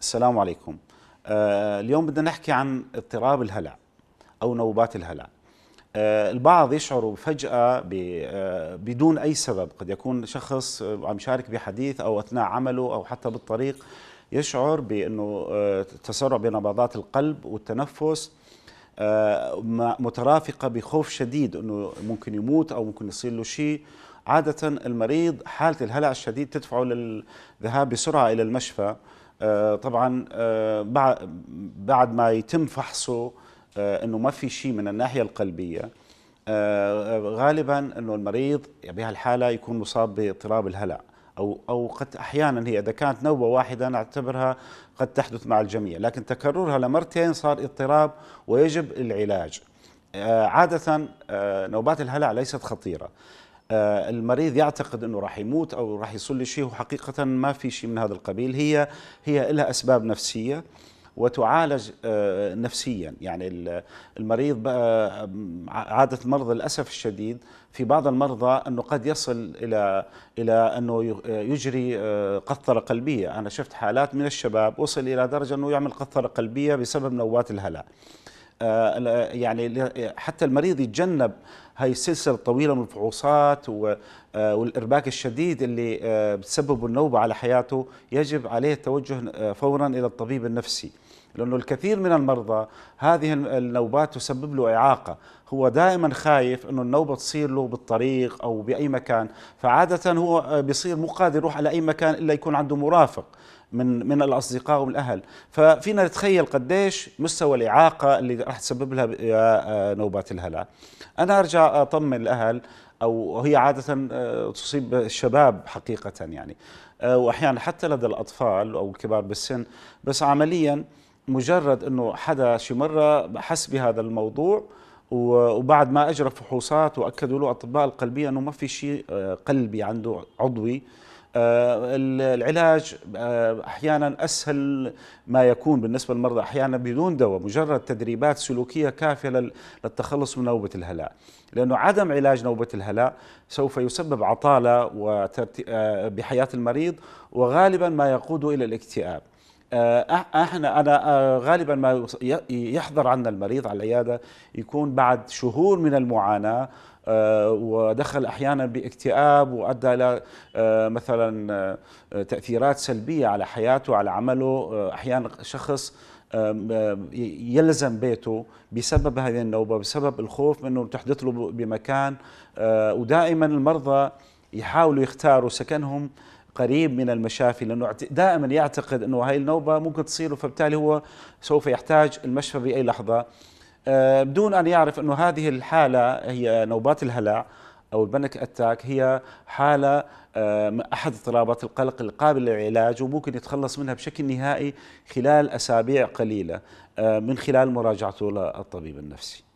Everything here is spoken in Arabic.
السلام عليكم آه، اليوم بدنا نحكي عن اضطراب الهلع أو نوبات الهلع آه، البعض يشعر فجأة آه، بدون أي سبب قد يكون شخص عم يشارك بحديث أو أثناء عمله أو حتى بالطريق يشعر بأنه تسرع بنبضات القلب والتنفس مترافقة بخوف شديد أنه ممكن يموت أو ممكن يصير له شيء عادة المريض حالة الهلع الشديد تدفعه للذهاب بسرعة إلى المشفى آه، طبعا آه، بعد ما يتم فحصه آه، انه ما في شيء من الناحيه القلبيه غالبا انه المريض بهالحاله يكون مصاب باضطراب الهلع او او قد احيانا هي اذا كانت نوبه واحده نعتبرها قد تحدث مع الجميع لكن تكررها لمرتين صار اضطراب ويجب العلاج عاده نوبات الهلع ليست خطيره آه، المريض يعتقد انه راح يموت او راح يصير له شيء وحقيقه ما في شيء من هذا القبيل هي هي لها اسباب نفسيه وتعالج آه، نفسيا يعني المريض آه، عادة المرضى للأسف الشديد في بعض المرضى أنه قد يصل إلى إلى أنه يجري قطرة قلبية أنا شفت حالات من الشباب وصل إلى درجة أنه يعمل قطرة قلبية بسبب نوبات الهلع آه، يعني حتى المريض يتجنب هاي السلسله الطويله من الفحوصات آه، والارباك الشديد اللي آه، بتسببه النوبه على حياته يجب عليه التوجه فورا الى الطبيب النفسي لأنه الكثير من المرضى هذه النوبات تسبب له إعاقة هو دائما خايف أنه النوبة تصير له بالطريق أو بأي مكان فعادة هو آه، بيصير مو قادر يروح على أي مكان إلا يكون عنده مرافق من من الاصدقاء ومن الاهل ففينا نتخيل قديش مستوى الاعاقه اللي راح تسبب لها آه، آه، نوبات الهلع انا ارجع اطمن الاهل او هي عاده تصيب الشباب حقيقه يعني واحيانا حتى لدى الاطفال او الكبار بالسن بس عمليا مجرد انه حدا شي مره حس بهذا الموضوع وبعد ما اجرى فحوصات واكدوا له اطباء القلبيه انه ما في شيء آه، قلبي عنده عضوي آه، العلاج آه، احيانا اسهل ما يكون بالنسبه للمرضى احيانا بدون دواء مجرد تدريبات سلوكيه كافيه للتخلص من نوبه الهلاء لانه عدم علاج نوبه الهلاء سوف يسبب عطاله بحياه المريض وغالبا ما يقود الى الاكتئاب آه، احنا انا آه، غالبا ما يحضر عنا المريض على العياده يكون بعد شهور من المعاناه آه، ودخل احيانا باكتئاب وادى الى مثلا تاثيرات سلبيه على حياته على عمله احيانا شخص يلزم بيته بسبب هذه النوبه بسبب الخوف انه تحدث له بمكان ودائما المرضى يحاولوا يختاروا سكنهم قريب من المشافي لانه دائما يعتقد انه هاي النوبه ممكن تصير فبالتالي هو سوف يحتاج المشفى باي لحظه آه، بدون ان يعرف انه هذه الحاله هي نوبات الهلع او البنك اتاك هي حاله آه، احد اضطرابات القلق القابل للعلاج وممكن يتخلص منها بشكل نهائي خلال اسابيع قليله آه، من خلال مراجعته للطبيب النفسي